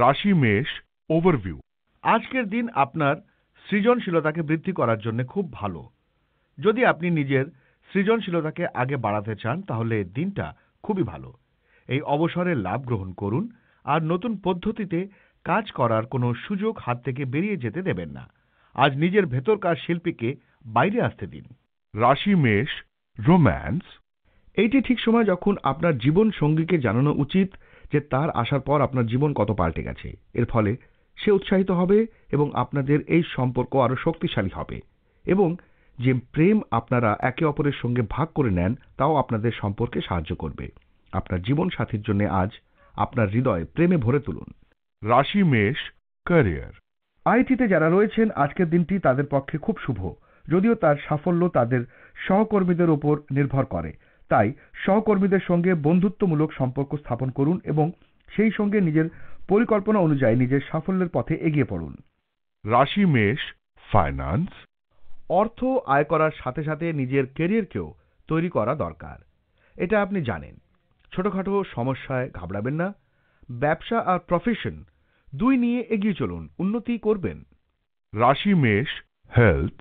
রাশি মেষ ওভারভিউ আজকের দিন আপনার সৃজনশীলতাকে বৃদ্ধি করার জন্য খুব ভালো যদি আপনি নিজের সৃজনশীলতাকে আগে বাড়াতে চান তাহলে দিনটা খুবই ভালো এই অবসরে লাভ গ্রহণ করুন আর নতুন পদ্ধতিতে কাজ করার কোনো সুযোগ হাত থেকে বেরিয়ে যেতে দেবেন না আজ নিজের ভেতরকার শিল্পীকে বাইরে আসতে দিন রাশি মেষ রোম্যান্স এইটি ঠিক সময় যখন আপনার জীবন সঙ্গীকে জানানো উচিত যে তার আসার পর আপনার জীবন কত পাল্টে গেছে এর ফলে সে উৎসাহিত হবে এবং আপনাদের এই সম্পর্ক আরও শক্তিশালী হবে এবং যে প্রেম আপনারা একে অপরের সঙ্গে ভাগ করে নেন তাও আপনাদের সম্পর্কে সাহায্য করবে আপনার জীবন সাথীর জন্য আজ আপনার হৃদয় প্রেমে ভরে তুলুন রাশি মেষ ক্যারিয়ার আইটিতে যারা রয়েছেন আজকের দিনটি তাদের পক্ষে খুব শুভ যদিও তার সাফল্য তাদের সহকর্মীদের উপর নির্ভর করে তাই সহকর্মীদের সঙ্গে বন্ধুত্বমূলক সম্পর্ক স্থাপন করুন এবং সেই সঙ্গে নিজের পরিকল্পনা অনুযায়ী নিজের সাফল্যের পথে এগিয়ে পড়ুন রাশি মেষ ফাইন্যান্স অর্থ আয় করার সাথে সাথে নিজের কেরিয়ারকেও তৈরি করা দরকার এটা আপনি জানেন ছোটখাটো সমস্যায় ঘাবড়াবেন না ব্যবসা আর প্রফেশন দুই নিয়ে এগিয়ে চলুন উন্নতি করবেন রাশি মেষ হেলথ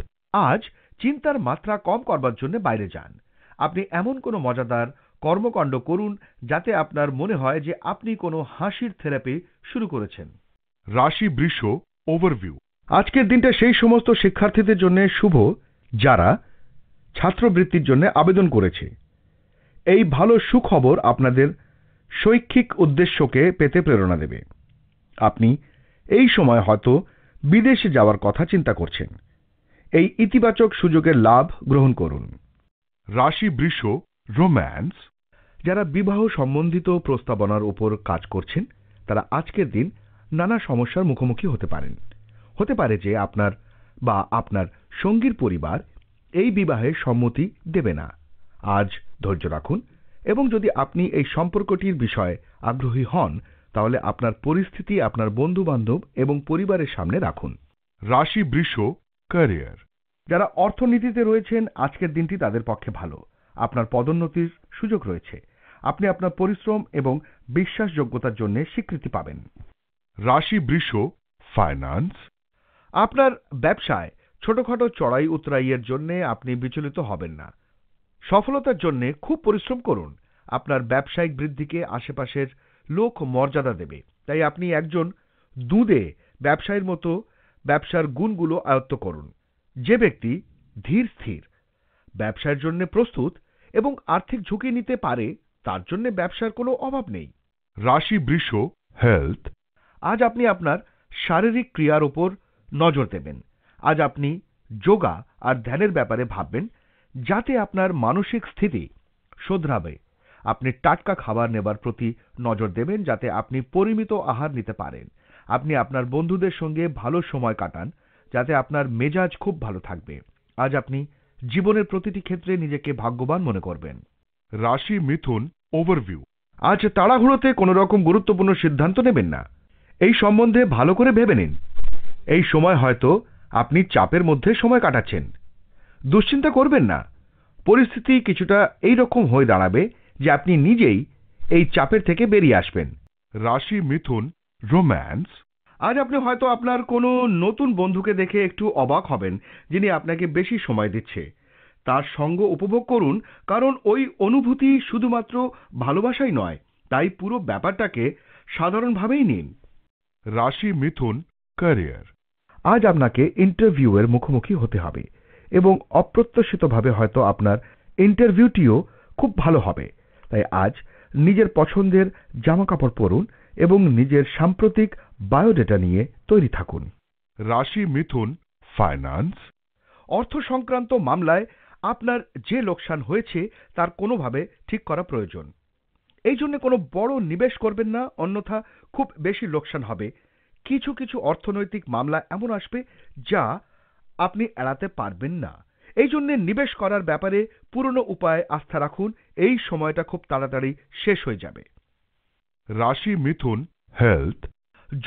আজ চিন্তার মাত্রা কম করবার জন্য বাইরে যান আপনি এমন কোনো মজাদার কর্মকাণ্ড করুন যাতে আপনার মনে হয় যে আপনি কোনো হাসির থেরাপি শুরু করেছেন রাশি বৃষ ওভারভিউ আজকের দিনটা সেই সমস্ত শিক্ষার্থীদের জন্য শুভ যারা ছাত্রবৃত্তির জন্য আবেদন করেছে এই ভালো সুখবর আপনাদের শৈক্ষিক উদ্দেশ্যকে পেতে প্রেরণা দেবে আপনি এই সময় হয়তো বিদেশে যাওয়ার কথা চিন্তা করছেন এই ইতিবাচক সুযোগের লাভ গ্রহণ করুন রাশি বৃষ রোম্যান্স যারা বিবাহ সম্বন্ধিত প্রস্তাবনার উপর কাজ করছেন তারা আজকের দিন নানা সমস্যার মুখোমুখি হতে পারেন হতে পারে যে আপনার বা আপনার সঙ্গীর পরিবার এই বিবাহে সম্মতি দেবে না আজ ধৈর্য রাখুন এবং যদি আপনি এই সম্পর্কটির বিষয়ে আগ্রহী হন তাহলে আপনার পরিস্থিতি আপনার বন্ধু বান্ধব এবং পরিবারের সামনে রাখুন রাশি বৃষ ক্যারিয়ার যারা অর্থনীতিতে রয়েছেন আজকের দিনটি তাদের পক্ষে ভালো আপনার পদোন্নতির সুযোগ রয়েছে আপনি আপনার পরিশ্রম এবং বিশ্বাসযোগ্যতার জন্য স্বীকৃতি পাবেন রাশি বৃষ ফাইন্যান্স আপনার ব্যবসায় ছোটখাটো চড়াই উতরাইয়ের জন্য আপনি বিচলিত হবেন না সফলতার জন্য খুব পরিশ্রম করুন আপনার ব্যবসায়িক বৃদ্ধিকে আশেপাশের লোক মর্যাদা দেবে তাই আপনি একজন দুধে ব্যবসায়ীর মতো ব্যবসার গুণগুলো আয়ত্ত করুন যে ব্যক্তি ধীর স্থির ব্যবসার জন্য প্রস্তুত এবং আর্থিক ঝুঁকি নিতে পারে তার জন্য ব্যবসার কোনো অভাব নেই রাশি বৃষ হেলথ আজ আপনি আপনার শারীরিক ক্রিয়ার ওপর নজর দেবেন আজ আপনি যোগা আর ধ্যানের ব্যাপারে ভাববেন যাতে আপনার মানসিক স্থিতি শোধরাবে আপনি টাটকা খাবার নেবার প্রতি নজর দেবেন যাতে আপনি পরিমিত আহার নিতে পারেন আপনি আপনার বন্ধুদের সঙ্গে ভালো সময় কাটান যাতে আপনার মেজাজ খুব ভালো থাকবে আজ আপনি জীবনের প্রতিটি ক্ষেত্রে নিজেকে ভাগ্যবান মনে করবেন রাশি মিথুন ওভারভিউ আজ তাড়াহুড়োতে কোনো রকম গুরুত্বপূর্ণ সিদ্ধান্ত নেবেন না এই সম্বন্ধে ভালো করে ভেবে নিন এই সময় হয়তো আপনি চাপের মধ্যে সময় কাটাচ্ছেন দুশ্চিন্তা করবেন না পরিস্থিতি কিছুটা এই রকম হয়ে দাঁড়াবে যে আপনি নিজেই এই চাপের থেকে বেরিয়ে আসবেন রাশি মিথুন রোম্যান্স আজ আপনি হয়তো আপনার কোনো নতুন বন্ধুকে দেখে একটু অবাক হবেন যিনি আপনাকে বেশি সময় দিচ্ছে তার সঙ্গ উপভোগ করুন কারণ ওই অনুভূতি শুধুমাত্র ভালোবাসাই নয় তাই পুরো ব্যাপারটাকে সাধারণভাবেই নিন রাশি মিথুন ক্যারিয়ার আজ আপনাকে ইন্টারভিউয়ের মুখোমুখি হতে হবে এবং অপ্রত্যাশিতভাবে হয়তো আপনার ইন্টারভিউটিও খুব ভালো হবে তাই আজ নিজের পছন্দের জামাকাপড় পরুন এবং নিজের সাম্প্রতিক বায়োডেটা নিয়ে তৈরি থাকুন রাশি মিথুন ফাইন্যান্স অর্থ সংক্রান্ত মামলায় আপনার যে লোকসান হয়েছে তার কোনোভাবে ঠিক করা প্রয়োজন এই জন্য কোনো বড় নিবেশ করবেন না অন্যথা খুব বেশি লোকসান হবে কিছু কিছু অর্থনৈতিক মামলা এমন আসবে যা আপনি এড়াতে পারবেন না এই জন্য নিবেশ করার ব্যাপারে পুরনো উপায়ে আস্থা রাখুন এই সময়টা খুব তাড়াতাড়ি শেষ হয়ে যাবে রাশি মিথুন হেলথ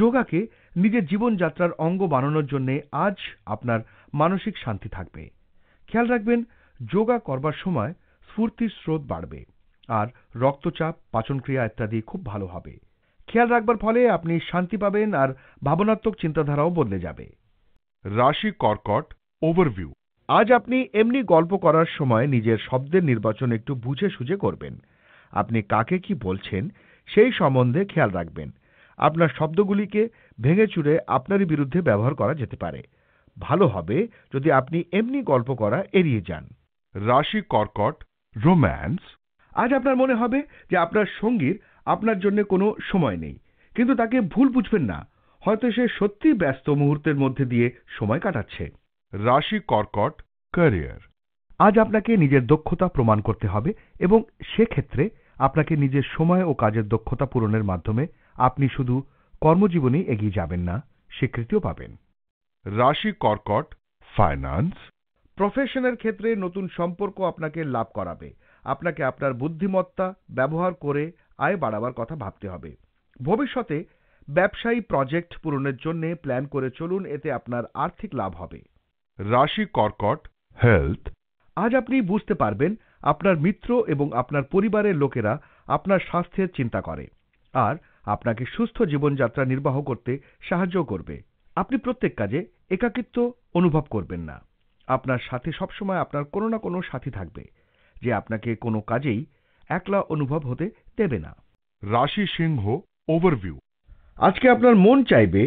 যোগাকে নিজের জীবনযাত্রার অঙ্গ বানানোর জন্য আজ আপনার মানসিক শান্তি থাকবে খেয়াল রাখবেন যোগা করবার সময় স্ফূর্তির স্রোত বাড়বে আর রক্তচাপ পাচনক্রিয়া ইত্যাদি খুব ভালো হবে খেয়াল রাখবার ফলে আপনি শান্তি পাবেন আর ভাবনাত্মক চিন্তাধারাও বদলে যাবে রাশি কর্কট ওভারভিউ আজ আপনি এমনি গল্প করার সময় নিজের শব্দের নির্বাচন একটু বুঝে সুঝে করবেন আপনি কাকে কি বলছেন সেই সম্বন্ধে খেয়াল রাখবেন আপনার শব্দগুলিকে ভেঙে চুরে আপনারই বিরুদ্ধে ব্যবহার করা যেতে পারে ভালো হবে যদি আপনি এমনি গল্প করা এড়িয়ে যান রাশি কর্কট রোম্যান্স আজ আপনার মনে হবে যে আপনার সঙ্গীর আপনার জন্য কোনো সময় নেই কিন্তু তাকে ভুল বুঝবেন না হয়তো সে সত্যি ব্যস্ত মুহূর্তের মধ্যে দিয়ে সময় কাটাচ্ছে রাশি কর্কট ক্যারিয়ার আজ আপনাকে নিজের দক্ষতা প্রমাণ করতে হবে এবং সেক্ষেত্রে আপনাকে নিজের সময় ও কাজের দক্ষতা পূরণের মাধ্যমে আপনি শুধু কর্মজীবনে এগিয়ে যাবেন না স্বীকৃতিও পাবেন রাশি কর্কট ফাইন্যান্স প্রফেশনের ক্ষেত্রে নতুন সম্পর্ক আপনাকে লাভ করাবে আপনাকে আপনার বুদ্ধিমত্তা ব্যবহার করে আয় বাড়াবার কথা ভাবতে হবে ভবিষ্যতে ব্যবসায়ী প্রজেক্ট পূরণের জন্য প্ল্যান করে চলুন এতে আপনার আর্থিক লাভ হবে রাশি কর্কট হেলথ আজ আপনি বুঝতে পারবেন আপনার মিত্র এবং আপনার পরিবারের লোকেরা আপনার স্বাস্থ্যের চিন্তা করে আর আপনাকে সুস্থ জীবনযাত্রা নির্বাহ করতে সাহায্য করবে আপনি প্রত্যেক কাজে একাকিত্ব অনুভব করবেন না আপনার সাথে সবসময় আপনার কোনো না কোনো সাথী থাকবে যে আপনাকে কোনো কাজেই একলা অনুভব হতে দেবে না রাশি সিংহ ওভারভিউ আজকে আপনার মন চাইবে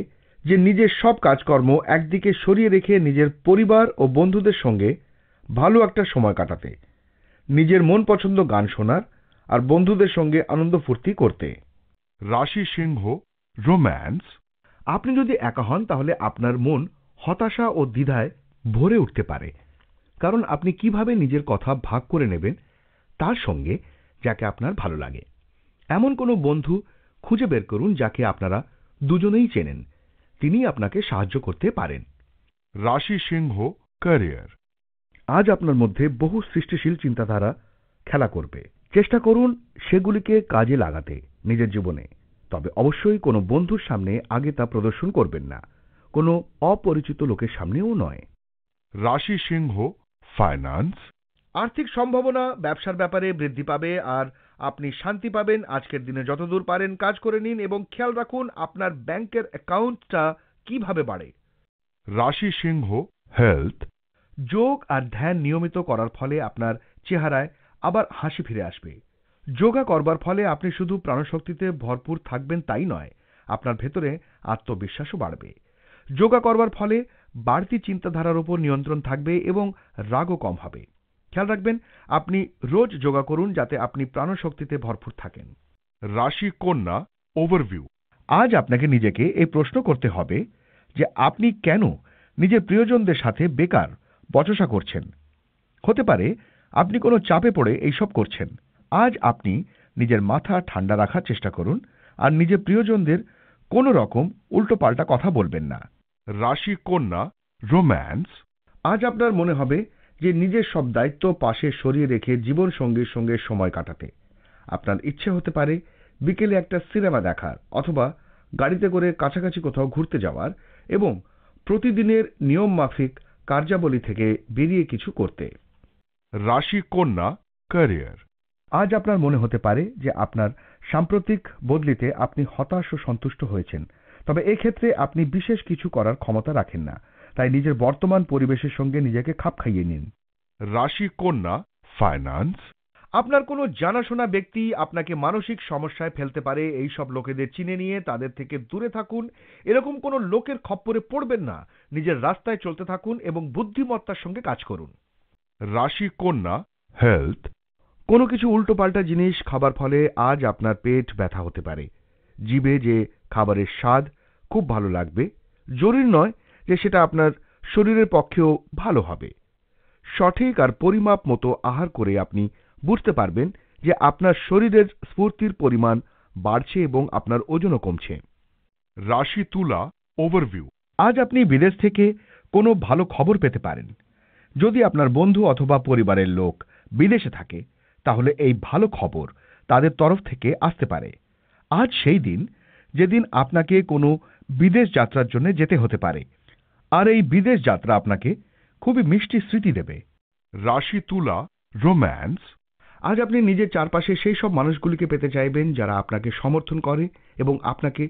যে নিজের সব কাজকর্ম একদিকে সরিয়ে রেখে নিজের পরিবার ও বন্ধুদের সঙ্গে ভালো একটা সময় কাটাতে নিজের মন পছন্দ গান শোনার আর বন্ধুদের সঙ্গে আনন্দ ফুর্তি করতে রাশি সিংহ রোম্যান্স আপনি যদি একা হন তাহলে আপনার মন হতাশা ও দ্বিধায় ভরে উঠতে পারে কারণ আপনি কিভাবে নিজের কথা ভাগ করে নেবেন তার সঙ্গে যাকে আপনার ভালো লাগে এমন কোনো বন্ধু খুঁজে বের করুন যাকে আপনারা দুজনেই চেনেন তিনি আপনাকে সাহায্য করতে পারেন রাশি সিংহ ক্যারিয়ার আজ আপনার মধ্যে বহু সৃষ্টিশীল চিন্তাধারা খেলা করবে চেষ্টা করুন সেগুলিকে কাজে লাগাতে নিজের জীবনে তবে অবশ্যই কোনো বন্ধুর সামনে আগে তা প্রদর্শন করবেন না কোনো অপরিচিত লোকের সামনেও নয় রাশি সিংহ ফাইন্যান্স আর্থিক সম্ভাবনা ব্যবসার ব্যাপারে বৃদ্ধি পাবে আর আপনি শান্তি পাবেন আজকের দিনে যতদূর পারেন কাজ করে নিন এবং খেয়াল রাখুন আপনার ব্যাংকের অ্যাকাউন্টটা কিভাবে বাড়ে রাশি সিংহ হেলথ যোগ আর ধ্যান নিয়মিত করার ফলে আপনার চেহারায় আবার হাসি ফিরে আসবে যোগা করবার ফলে আপনি শুধু প্রাণশক্তিতে ভরপুর থাকবেন তাই নয় আপনার ভেতরে আত্মবিশ্বাসও বাড়বে যোগা করবার ফলে বাড়তি চিন্তাধারার উপর নিয়ন্ত্রণ থাকবে এবং রাগও কম হবে খেয়াল রাখবেন আপনি রোজ যোগা করুন যাতে আপনি প্রাণশক্তিতে ভরপুর থাকেন রাশি কন্যা ওভারভিউ আজ আপনাকে নিজেকে এই প্রশ্ন করতে হবে যে আপনি কেন নিজের প্রিয়জনদের সাথে বেকার বচসা করছেন হতে পারে আপনি কোনো চাপে পড়ে এইসব করছেন আজ আপনি নিজের মাথা ঠান্ডা রাখার চেষ্টা করুন আর নিজের প্রিয়জনদের কোনো রকম উল্টোপাল্টা কথা বলবেন না রাশি কন্যা রোম্যান্স আজ আপনার মনে হবে যে নিজের সব দায়িত্ব পাশে সরিয়ে রেখে জীবন সঙ্গীর সঙ্গে সময় কাটাতে আপনার ইচ্ছে হতে পারে বিকেলে একটা সিনেমা দেখার অথবা গাড়িতে করে কাছাকাছি কোথাও ঘুরতে যাওয়ার এবং প্রতিদিনের নিয়ম মাফিক কার্যাবলী থেকে বেরিয়ে কিছু করতে রাশি কন্যা ক্যারিয়ার আজ আপনার মনে হতে পারে যে আপনার সাম্প্রতিক বদলিতে আপনি হতাশ ও সন্তুষ্ট হয়েছেন তবে এক্ষেত্রে আপনি বিশেষ কিছু করার ক্ষমতা রাখেন না তাই নিজের বর্তমান পরিবেশের সঙ্গে নিজেকে খাপ খাইয়ে নিন রাশি কন্যা ফাইন্যান্স আপনার কোনো জানাশোনা ব্যক্তি আপনাকে মানসিক সমস্যায় ফেলতে পারে এই সব লোকেদের চিনে নিয়ে তাদের থেকে দূরে থাকুন এরকম কোনো লোকের খপ্পরে পড়বেন না নিজের রাস্তায় চলতে থাকুন এবং বুদ্ধিমত্তার সঙ্গে কাজ করুন রাশি কন্যা হেলথ কোনো কিছু উল্টোপাল্টা জিনিস খাবার ফলে আজ আপনার পেট ব্যথা হতে পারে জীবে যে খাবারের স্বাদ খুব ভালো লাগবে জরুরি নয় যে সেটা আপনার শরীরের পক্ষেও ভালো হবে সঠিক আর পরিমাপ মতো আহার করে আপনি বুঝতে পারবেন যে আপনার শরীরের স্ফূর্তির পরিমাণ বাড়ছে এবং আপনার ওজনও কমছে রাশি তুলা ওভারভিউ আজ আপনি বিদেশ থেকে কোনো ভালো খবর পেতে পারেন যদি আপনার বন্ধু অথবা পরিবারের লোক বিদেশে থাকে তাহলে এই ভালো খবর তাদের তরফ থেকে আসতে পারে আজ সেই দিন যেদিন আপনাকে কোনো বিদেশ যাত্রার জন্য যেতে হতে পারে আর এই বিদেশ যাত্রা আপনাকে খুবই মিষ্টি স্মৃতি দেবে রাশি তুলা রোম্যান্স আজ আপনি নিজের চারপাশে সেই সব মানুষগুলিকে পেতে চাইবেন যারা আপনাকে সমর্থন করে এবং আপনাকে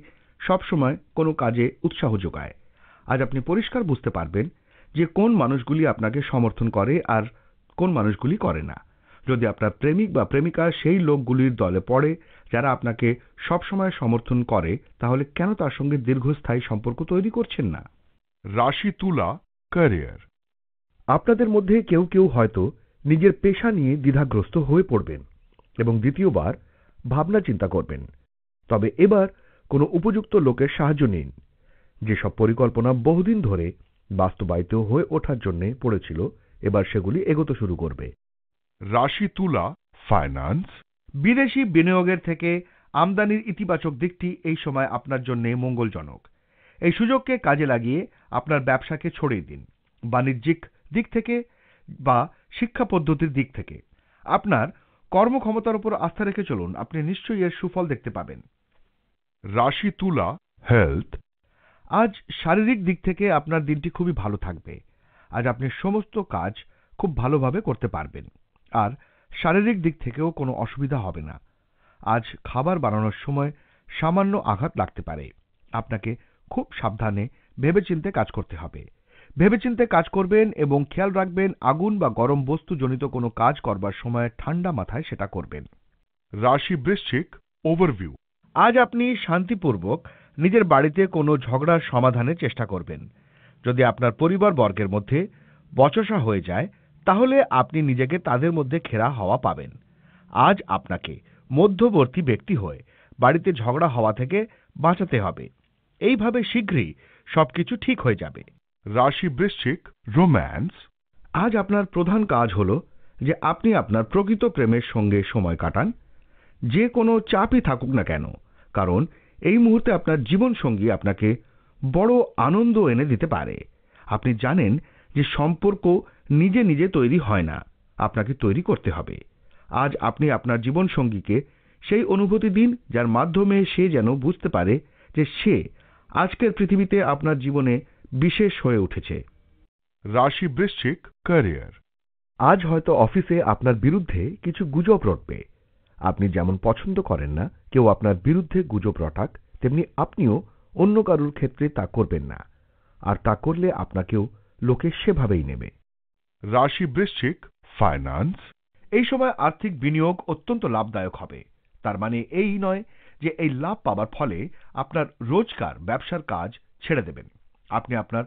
সবসময় কোনো কাজে উৎসাহ যোগায় আজ আপনি পরিষ্কার বুঝতে পারবেন যে কোন মানুষগুলি আপনাকে সমর্থন করে আর কোন মানুষগুলি করে না যদি আপনার প্রেমিক বা প্রেমিকা সেই লোকগুলির দলে পড়ে যারা আপনাকে সবসময় সমর্থন করে তাহলে কেন তার সঙ্গে দীর্ঘস্থায়ী সম্পর্ক তৈরি করছেন না রাশি তুলা ক্যারিয়ার আপনাদের মধ্যে কেউ কেউ হয়তো নিজের পেশা নিয়ে দ্বিধাগ্রস্ত হয়ে পড়বেন এবং দ্বিতীয়বার ভাবনা চিন্তা করবেন তবে এবার কোনো উপযুক্ত লোকের সাহায্য নিন যেসব পরিকল্পনা বহুদিন ধরে বাস্তবায়িত হয়ে ওঠার জন্য পড়েছিল এবার সেগুলি এগোতে শুরু করবে রাশি তুলা ফাইন্যান্স বিদেশি বিনিয়োগের থেকে আমদানির ইতিবাচক দিকটি এই সময় আপনার জন্য মঙ্গলজনক এই সুযোগকে কাজে লাগিয়ে আপনার ব্যবসাকে ছড়িয়ে দিন বাণিজ্যিক দিক থেকে বা শিক্ষা পদ্ধতির দিক থেকে আপনার কর্মক্ষমতার উপর আস্থা রেখে চলুন আপনি নিশ্চয়ই এর সুফল দেখতে পাবেন রাশি তুলা হেলথ আজ শারীরিক দিক থেকে আপনার দিনটি খুবই ভালো থাকবে আজ আপনি সমস্ত কাজ খুব ভালোভাবে করতে পারবেন আর শারীরিক দিক থেকেও কোনো অসুবিধা হবে না আজ খাবার বানানোর সময় সামান্য আঘাত লাগতে পারে আপনাকে খুব সাবধানে ভেবেচিন্তে কাজ করতে হবে ভেবেচিন্তে কাজ করবেন এবং খেয়াল রাখবেন আগুন বা গরম বস্তু জনিত কোনো কাজ করবার সময় ঠান্ডা মাথায় সেটা করবেন রাশি বৃশ্চিক ওভারভিউ আজ আপনি শান্তিপূর্বক নিজের বাড়িতে কোনো ঝগড়ার সমাধানের চেষ্টা করবেন যদি আপনার পরিবার বর্গের মধ্যে বচসা হয়ে যায় তাহলে আপনি নিজেকে তাদের মধ্যে ঘেরা হওয়া পাবেন আজ আপনাকে মধ্যবর্তী ব্যক্তি হয়ে বাড়িতে ঝগড়া হওয়া থেকে বাঁচাতে হবে এইভাবে শীঘ্রই সবকিছু ঠিক হয়ে যাবে রাশি বৃশ্চিক রোম্যান্স আজ আপনার প্রধান কাজ হল যে আপনি আপনার প্রকৃত প্রেমের সঙ্গে সময় কাটান যে কোনো চাপই থাকুক না কেন কারণ এই মুহূর্তে আপনার জীবনসঙ্গী আপনাকে বড় আনন্দ এনে দিতে পারে আপনি জানেন যে সম্পর্ক নিজে নিজে তৈরি হয় না আপনাকে তৈরি করতে হবে আজ আপনি আপনার জীবনসঙ্গীকে সেই অনুভূতি দিন যার মাধ্যমে সে যেন বুঝতে পারে যে সে আজকের পৃথিবীতে আপনার জীবনে বিশেষ হয়ে উঠেছে রাশি বৃশ্চিক ক্যারিয়ার আজ হয়তো অফিসে আপনার বিরুদ্ধে কিছু গুজব রটবে আপনি যেমন পছন্দ করেন না কেউ আপনার বিরুদ্ধে গুজব রটাক তেমনি আপনিও অন্য কারুর ক্ষেত্রে তা করবেন না আর তা করলে আপনাকেও লোকে সেভাবেই নেবে রাশি বৃশ্চিক ফাইন্যান্স এই সময় আর্থিক বিনিয়োগ অত্যন্ত লাভদায়ক হবে তার মানে এই নয় যে এই লাভ পাবার ফলে আপনার রোজকার ব্যবসার কাজ ছেড়ে দেবেন আপনি আপনার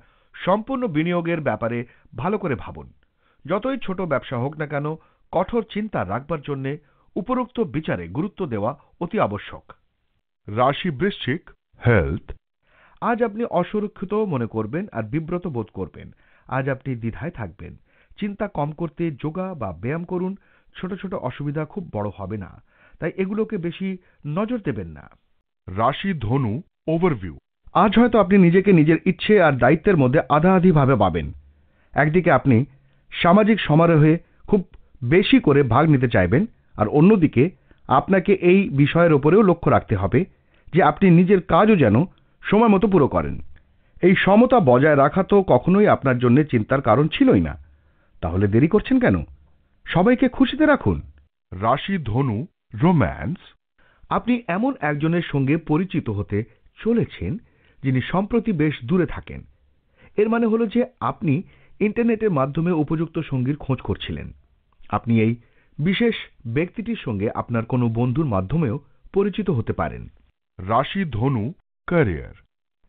সম্পূর্ণ বিনিয়োগের ব্যাপারে ভালো করে ভাবুন যতই ছোট ব্যবসা হোক না কেন কঠোর চিন্তা রাখবার জন্য উপরোক্ত বিচারে গুরুত্ব দেওয়া অতি আবশ্যক রাশি বৃশ্চিক হেলথ আজ আপনি অসুরক্ষিত মনে করবেন আর বিব্রত বোধ করবেন আজ আপনি দ্বিধায় থাকবেন চিন্তা কম করতে যোগা বা ব্যায়াম করুন ছোট ছোট অসুবিধা খুব বড় হবে না তাই এগুলোকে বেশি নজর দেবেন না রাশি ধনু ওভারভিউ আজ হয়তো আপনি নিজেকে নিজের ইচ্ছে আর দায়িত্বের মধ্যে আধা আধিভাবে পাবেন একদিকে আপনি সামাজিক সমারোহে খুব বেশি করে ভাগ নিতে চাইবেন আর অন্যদিকে আপনাকে এই বিষয়ের ওপরেও লক্ষ্য রাখতে হবে যে আপনি নিজের কাজও যেন সময় মতো পুরো করেন এই সমতা বজায় রাখা তো কখনোই আপনার জন্য চিন্তার কারণ ছিলই না তাহলে দেরি করছেন কেন সবাইকে খুশিতে রাখুন রাশি ধনু রোম্যান্স আপনি এমন একজনের সঙ্গে পরিচিত হতে চলেছেন যিনি সম্প্রতি বেশ দূরে থাকেন এর মানে হল যে আপনি ইন্টারনেটের মাধ্যমে উপযুক্ত সঙ্গীর খোঁজ করছিলেন আপনি এই বিশেষ ব্যক্তিটির সঙ্গে আপনার কোনো বন্ধুর মাধ্যমেও পরিচিত হতে পারেন রাশি ধনু ক্যারিয়ার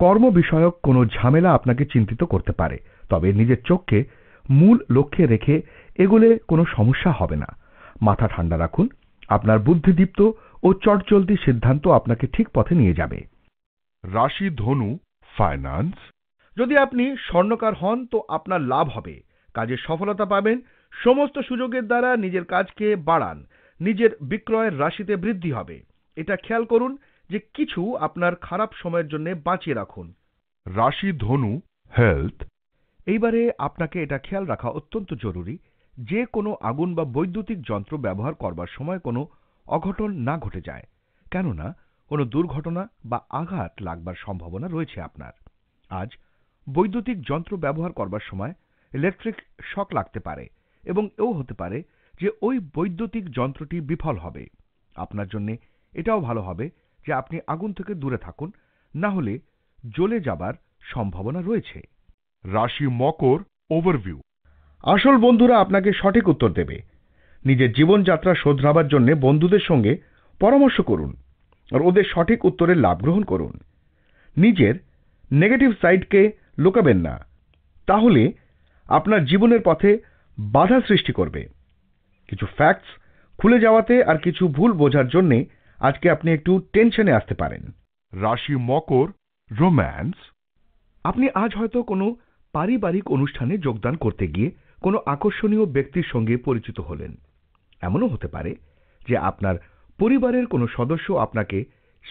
কর্ম বিষয়ক কোনো ঝামেলা আপনাকে চিন্তিত করতে পারে তবে নিজের চোখকে মূল লক্ষ্যে রেখে এগুলে কোনো সমস্যা হবে না মাথা ঠান্ডা রাখুন আপনার বুদ্ধিদীপ্ত ও চটচলতি সিদ্ধান্ত আপনাকে ঠিক পথে নিয়ে যাবে রাশি ধনু ফাইন্যান্স যদি আপনি স্বর্ণকার হন তো আপনার লাভ হবে কাজে সফলতা পাবেন সমস্ত সুযোগের দ্বারা নিজের কাজকে বাড়ান নিজের বিক্রয়ের রাশিতে বৃদ্ধি হবে এটা খেয়াল করুন যে কিছু আপনার খারাপ সময়ের জন্য বাঁচিয়ে রাখুন রাশি ধনু হেলথ এইবারে আপনাকে এটা খেয়াল রাখা অত্যন্ত জরুরি যে কোনো আগুন বা বৈদ্যুতিক যন্ত্র ব্যবহার করবার সময় কোনো অঘটন না ঘটে যায় কেননা কোনো দুর্ঘটনা বা আঘাত লাগবার সম্ভাবনা রয়েছে আপনার আজ বৈদ্যুতিক যন্ত্র ব্যবহার করবার সময় ইলেকট্রিক শক লাগতে পারে এবং এও হতে পারে যে ওই বৈদ্যুতিক যন্ত্রটি বিফল হবে আপনার জন্য এটাও ভালো হবে যে আপনি আগুন থেকে দূরে থাকুন না হলে জ্বলে যাবার সম্ভাবনা রয়েছে রাশি মকর ওভারভিউ আসল বন্ধুরা আপনাকে সঠিক উত্তর দেবে নিজের জীবনযাত্রা শোধরাবার জন্য বন্ধুদের সঙ্গে পরামর্শ করুন আর ওদের সঠিক উত্তরের লাভ গ্রহণ করুন নিজের নেগেটিভ সাইডকে লুকাবেন না তাহলে আপনার জীবনের পথে বাধা সৃষ্টি করবে কিছু ফ্যাক্টস খুলে যাওয়াতে আর কিছু ভুল বোঝার জন্যে আজকে আপনি একটু টেনশনে আসতে পারেন রাশি মকর রোম্যান্স আপনি আজ হয়তো কোনো পারিবারিক অনুষ্ঠানে যোগদান করতে গিয়ে কোনো আকর্ষণীয় ব্যক্তির সঙ্গে পরিচিত হলেন এমনও হতে পারে যে আপনার পরিবারের কোনো সদস্য আপনাকে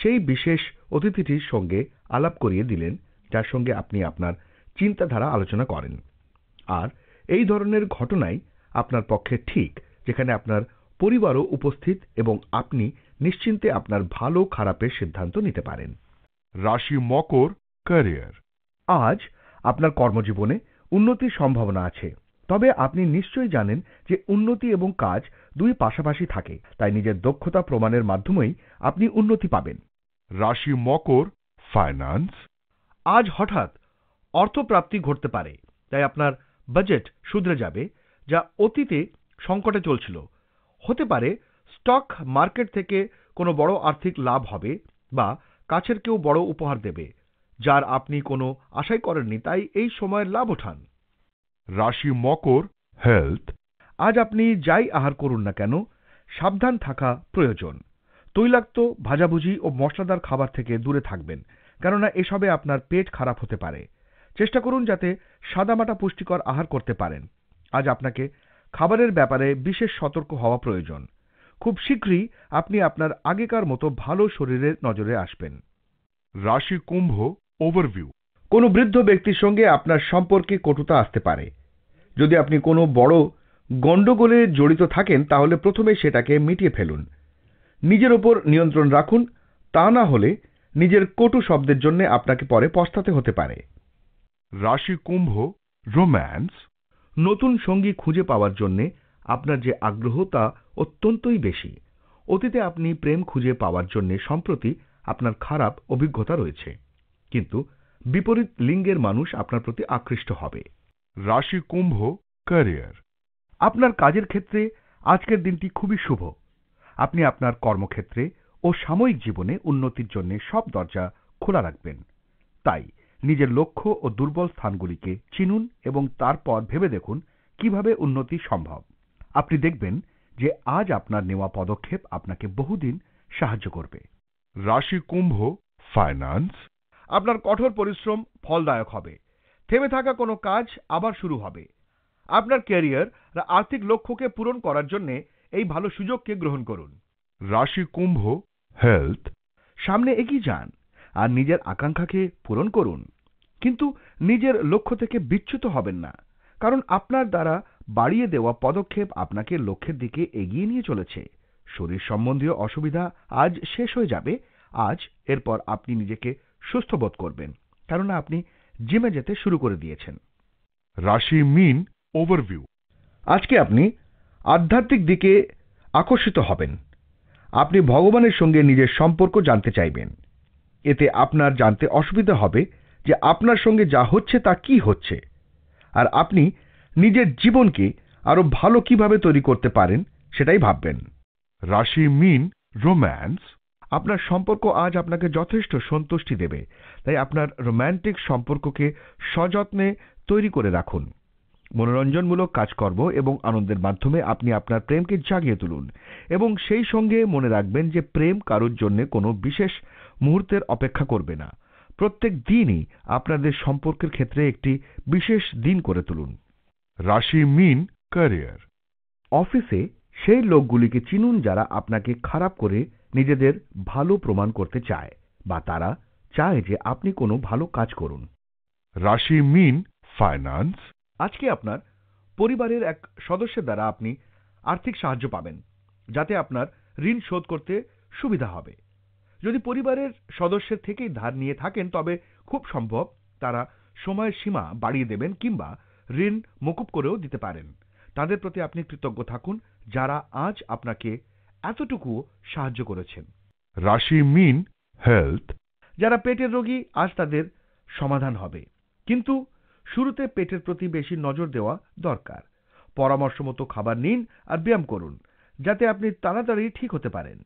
সেই বিশেষ অতিথিটির সঙ্গে আলাপ করিয়ে দিলেন যার সঙ্গে আপনি আপনার চিন্তাধারা আলোচনা করেন আর এই ধরনের ঘটনাই আপনার পক্ষে ঠিক যেখানে আপনার পরিবারও উপস্থিত এবং আপনি নিশ্চিন্তে আপনার ভালো খারাপের সিদ্ধান্ত নিতে পারেন রাশি মকর ক্যারিয়ার আজ আপনার কর্মজীবনে উন্নতির সম্ভাবনা আছে তবে আপনি নিশ্চয়ই জানেন যে উন্নতি এবং কাজ দুই পাশাপাশি থাকে তাই নিজের দক্ষতা প্রমাণের মাধ্যমেই আপনি উন্নতি পাবেন রাশি মকর ফাইন্যান্স আজ হঠাৎ অর্থপ্রাপ্তি ঘটতে পারে তাই আপনার বাজেট শুধরে যাবে যা অতীতে সংকটে চলছিল হতে পারে স্টক মার্কেট থেকে কোনো বড় আর্থিক লাভ হবে বা কাছের কেউ বড় উপহার দেবে যার আপনি কোনো আশাই করেননি তাই এই সময়ের লাভ ওঠান রাশি মকর হেলথ আজ আপনি যাই আহার করুন না কেন সাবধান থাকা প্রয়োজন তৈলাক্ত ভাজাভুজি ও মশলাদার খাবার থেকে দূরে থাকবেন কেননা এসবে আপনার পেট খারাপ হতে পারে চেষ্টা করুন যাতে সাদামাটা পুষ্টিকর আহার করতে পারেন আজ আপনাকে খাবারের ব্যাপারে বিশেষ সতর্ক হওয়া প্রয়োজন খুব শীঘ্রই আপনি আপনার আগেকার মতো ভালো শরীরের নজরে আসবেন রাশি কুম্ভ ওভারভিউ কোনো বৃদ্ধ ব্যক্তির সঙ্গে আপনার সম্পর্কে কটুতা আসতে পারে যদি আপনি কোনো বড় গণ্ডগোলে জড়িত থাকেন তাহলে প্রথমে সেটাকে মিটিয়ে ফেলুন নিজের ওপর নিয়ন্ত্রণ রাখুন তা না হলে নিজের কটু শব্দের জন্য আপনাকে পরে পস্তাতে হতে পারে রাশি কুম্ভ রোম্যান্স নতুন সঙ্গী খুঁজে পাওয়ার জন্যে আপনার যে আগ্রহ তা অত্যন্তই বেশি অতীতে আপনি প্রেম খুঁজে পাওয়ার জন্যে সম্প্রতি আপনার খারাপ অভিজ্ঞতা রয়েছে কিন্তু বিপরীত লিঙ্গের মানুষ আপনার প্রতি আকৃষ্ট হবে রাশি কুম্ভ ক্যারিয়ার আপনার কাজের ক্ষেত্রে আজকের দিনটি খুবই শুভ আপনি আপনার কর্মক্ষেত্রে ও সাময়িক জীবনে উন্নতির জন্য সব দরজা খোলা রাখবেন তাই নিজের লক্ষ্য ও দুর্বল স্থানগুলিকে চিনুন এবং তারপর ভেবে দেখুন কিভাবে উন্নতি সম্ভব আপনি দেখবেন যে আজ আপনার নেওয়া পদক্ষেপ আপনাকে বহুদিন সাহায্য করবে রাশি কুম্ভ ফাইন্যান্স আপনার কঠোর পরিশ্রম ফলদায়ক হবে থেমে থাকা কোনো কাজ আবার শুরু হবে আপনার ক্যারিয়ার আর আর্থিক লক্ষ্যকে পূরণ করার জন্য এই ভালো সুযোগকে গ্রহণ করুন রাশি কুম্ভ হেলথ সামনে এগিয়ে যান আর নিজের আকাঙ্ক্ষাকে পূরণ করুন কিন্তু নিজের লক্ষ্য থেকে বিচ্যুত হবেন না কারণ আপনার দ্বারা বাড়িয়ে দেওয়া পদক্ষেপ আপনাকে লক্ষ্যের দিকে এগিয়ে নিয়ে চলেছে শরীর সম্বন্ধীয় অসুবিধা আজ শেষ হয়ে যাবে আজ এরপর আপনি নিজেকে সুস্থ বোধ করবেন কেননা আপনি জিমে যেতে শুরু করে দিয়েছেন রাশি মিন ওভারভিউ আজকে আপনি আধ্যাত্মিক দিকে আকর্ষিত হবেন আপনি ভগবানের সঙ্গে নিজের সম্পর্ক জানতে চাইবেন এতে আপনার জানতে অসুবিধা হবে যে আপনার সঙ্গে যা হচ্ছে তা কি হচ্ছে আর আপনি নিজের জীবনকে আরও ভালো কিভাবে তৈরি করতে পারেন সেটাই ভাববেন রাশি মিন রোম্যান্স আপনার সম্পর্ক আজ আপনাকে যথেষ্ট সন্তুষ্টি দেবে তাই আপনার রোম্যান্টিক সম্পর্ককে সযত্নে তৈরি করে রাখুন মনোরঞ্জনমূলক কাজকর্ম এবং আনন্দের মাধ্যমে আপনি আপনার প্রেমকে জাগিয়ে তুলুন এবং সেই সঙ্গে মনে রাখবেন যে প্রেম কারোর জন্য কোনো বিশেষ মুহূর্তের অপেক্ষা করবে না প্রত্যেক দিনই আপনাদের সম্পর্কের ক্ষেত্রে একটি বিশেষ দিন করে তুলুন রাশি মিন ক্যারিয়ার অফিসে সেই লোকগুলিকে চিনুন যারা আপনাকে খারাপ করে নিজেদের ভালো প্রমাণ করতে চায় বা তারা চায় যে আপনি কোনো ভালো কাজ করুন রাশি মিন ফাইন্যান্স আজকে আপনার পরিবারের এক সদস্যের দ্বারা আপনি আর্থিক সাহায্য পাবেন যাতে আপনার ঋণ শোধ করতে সুবিধা হবে যদি পরিবারের সদস্যের থেকেই ধার নিয়ে থাকেন তবে খুব সম্ভব তারা সময়ের সীমা বাড়িয়ে দেবেন কিংবা ঋণ মকুব করেও দিতে পারেন তাদের প্রতি আপনি কৃতজ্ঞ থাকুন যারা আজ আপনাকে এতটুকু সাহায্য করেছেন রাশি মিন হেলথ যারা পেটের রোগী আজ তাদের সমাধান হবে কিন্তু শুরুতে পেটের প্রতি বেশি নজর দেওয়া দরকার পরামর্শ মতো খাবার নিন আর ব্যায়াম করুন যাতে আপনি তাড়াতাড়ি ঠিক হতে পারেন